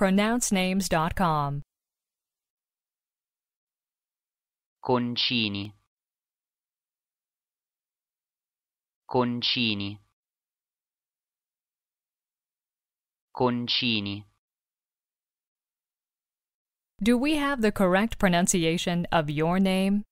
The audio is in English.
pronouncenames.com. Concini. Concini. Concini. Do we have the correct pronunciation of your name?